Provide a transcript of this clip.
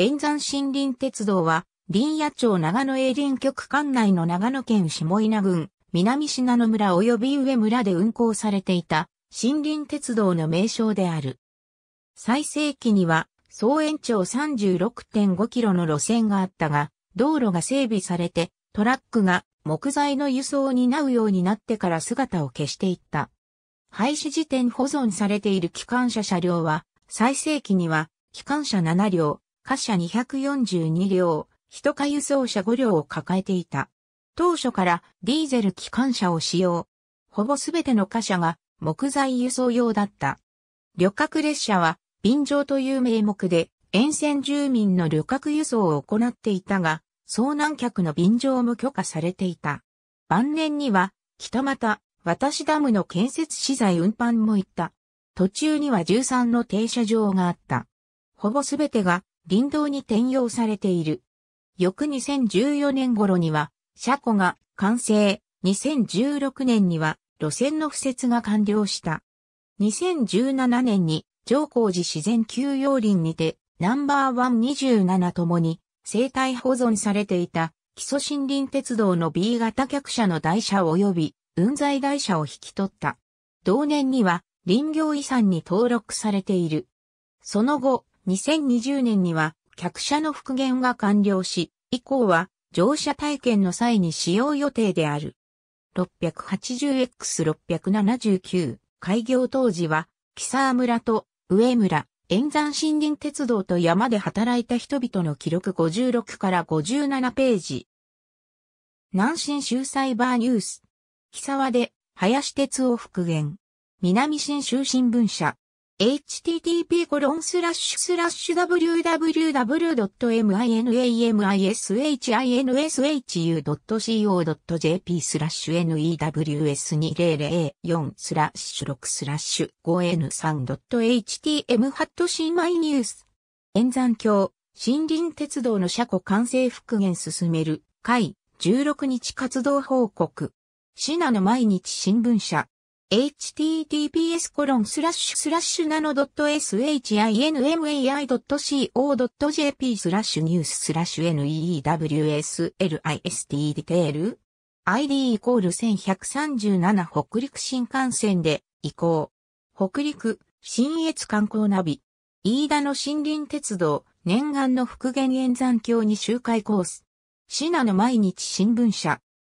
沿山森林鉄道は、林野町長野営林局管内の長野県下稲郡、南信濃村及び上村で運行されていた森林鉄道の名称である。最盛期には、総延長36.5キロの路線があったが、道路が整備されて、トラックが木材の輸送を担うようになってから姿を消していった。廃止時点保存されている機関車車両は、最盛期には、機関車7両、貨車242両、一貨輸送車5両を抱えていた。当初からディーゼル機関車を使用。ほぼすべての貨車が木材輸送用だった。旅客列車は便乗という名目で沿線住民の旅客輸送を行っていたが、遭難客の便乗も許可されていた。晩年には、北又、私ダムの建設資材運搬も行った。途中には13の停車場があった。ほぼすべてが林道に転用されている。翌2014年頃には、車庫が完成。2016年には路線の敷設が完了した。2017年に上皇寺自然休養林にてナンバーワン27ともに生態保存されていた基礎森林鉄道の B 型客車の台車及び雲在台車を引き取った。同年には林業遺産に登録されている。その後、2020年には客車の復元が完了し、以降は乗車体験の際に使用予定である。680X679 開業当時は、木沢村と上村、沿山森林鉄道と山で働いた人々の記録56から57ページ。南新州サイバーニュース。木沢で林鉄を復元。南新州新聞社。http://www.minamishu.co.jp i n s h スラッシュ news2004 スラッシュ6スラッシュ 5n3.htm ハットシーマイニュース演山橋森林鉄道の車庫完成復元進める会16日活動報告シナの毎日新聞社 https コロンスラッシュスラッシュナノ .shinmai.co.jp スラッシュニューススラッシュ neewslisd ディテール ID イコール1137北陸新幹線で移行。北陸、新越観光ナビ。飯田の森林鉄道、念願の復元演算橋に周回コース。シナの毎日新聞社。